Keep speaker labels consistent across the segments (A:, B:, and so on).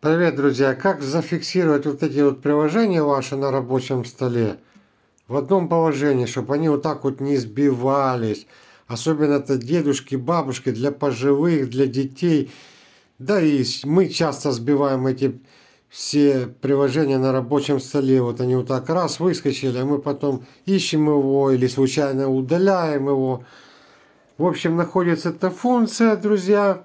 A: Привет, друзья! Как зафиксировать вот эти вот приложения ваши на рабочем столе в одном положении, чтобы они вот так вот не сбивались? Особенно это дедушки, бабушки, для пожилых, для детей. Да и мы часто сбиваем эти все приложения на рабочем столе. Вот они вот так раз выскочили, а мы потом ищем его или случайно удаляем его. В общем, находится эта функция, друзья. Друзья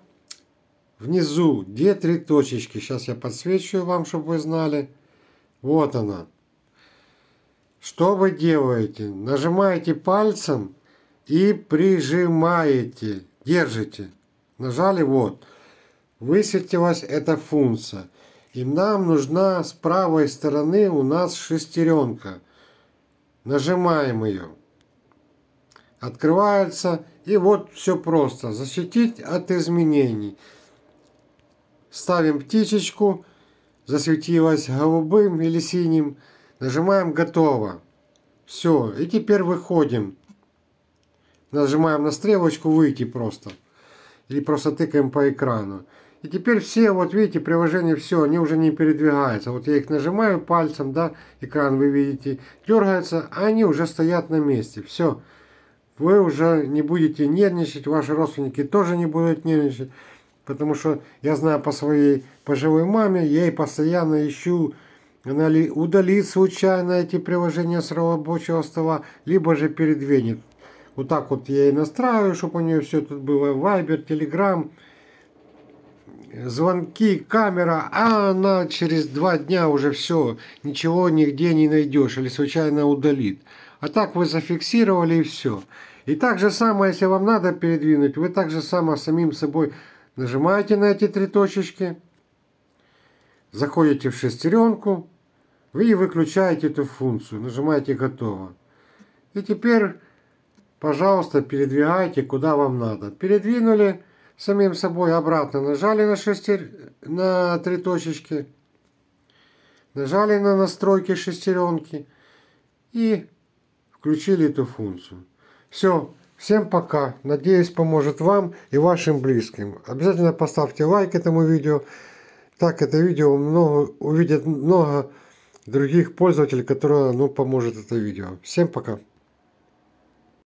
A: внизу, где три точечки. Сейчас я подсвечу вам, чтобы вы знали. Вот она. Что вы делаете? Нажимаете пальцем и прижимаете, держите. Нажали вот. Высветилась эта функция. И нам нужна с правой стороны у нас шестеренка. Нажимаем ее. Открывается. И вот все просто. Защитить от изменений ставим птичечку, засветилась голубым или синим, нажимаем «Готово». Все, и теперь выходим. Нажимаем на стрелочку «Выйти» просто. Или просто тыкаем по экрану. И теперь все, вот видите, приложения, все, они уже не передвигаются. Вот я их нажимаю пальцем, да, экран вы видите, дергается, а они уже стоят на месте. Все, вы уже не будете нервничать, ваши родственники тоже не будут нервничать. Потому что я знаю по своей пожилой маме, я ей постоянно ищу она ли удалить случайно эти приложения с рабочего стола, либо же передвинет. Вот так вот я и настраиваю, чтобы у нее все тут было. Вайбер, Телеграм, звонки, камера. А она через два дня уже все, ничего нигде не найдешь или случайно удалит. А так вы зафиксировали и все. И так же самое, если вам надо передвинуть, вы так же само самим собой Нажимаете на эти три точечки, заходите в шестеренку, вы выключаете эту функцию, нажимаете «Готово». И теперь, пожалуйста, передвигайте куда вам надо. Передвинули самим собой, обратно нажали на, шестер... на три точечки, нажали на настройки шестеренки и включили эту функцию. Все, Всем пока. Надеюсь, поможет вам и вашим близким. Обязательно поставьте лайк этому видео. Так это видео много, увидит много других пользователей, которые ну, поможет это видео. Всем пока.